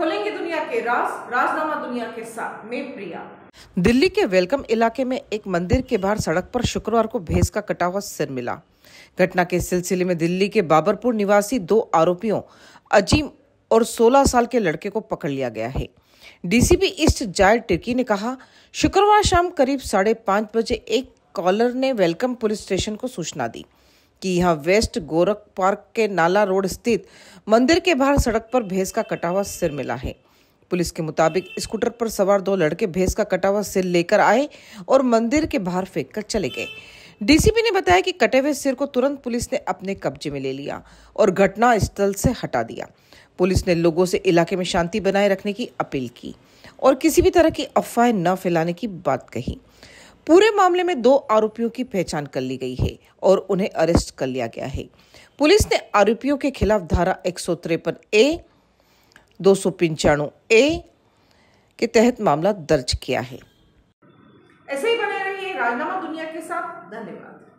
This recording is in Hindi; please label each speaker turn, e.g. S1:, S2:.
S1: खोलेंगे दुनिया के राज राजनामा दुनिया के साथ में प्रिया
S2: दिल्ली के वेलकम इलाके में एक मंदिर के बाहर सड़क पर शुक्रवार को भेज का कटा हुआ सिर मिला घटना के सिलसिले में दिल्ली के बाबरपुर निवासी दो आरोपियों अजीम और 16 साल के लड़के को पकड़ लिया गया है डीसीपी ईस्ट जाय टिर्की ने कहा शुक्रवार शाम करीब साढ़े पांच बजे एक कॉलर ने वेलकम पुलिस स्टेशन को सूचना दी कि यहाँ वेस्ट गोरख पार्क के नाला रोड स्थित मंदिर के बाहर सड़क पर भैंस का कटा हुआ सिर मिला है पुलिस के मुताबिक स्कूटर पर सवार दो लड़के भैंस का कटा हुआ सिर लेकर आए और मंदिर के बाहर फेंक कर चले गए डीसीपी ने बताया कि कटे हुए सिर को तुरंत पुलिस ने अपने कब्जे में ले लिया और घटना स्थल से हटा दिया पुलिस ने लोगों से इलाके में शांति बनाए रखने की अपील की और किसी भी तरह की अफवाह न फैलाने की बात कही पूरे मामले में दो आरोपियों की पहचान कर ली गई है और उन्हें अरेस्ट कर लिया गया है पुलिस ने आरोपियों के खिलाफ धारा एक ए दो ए के तहत मामला दर्ज किया है
S1: ऐसे ही बने रहिए राजनामा दुनिया के साथ धन्यवाद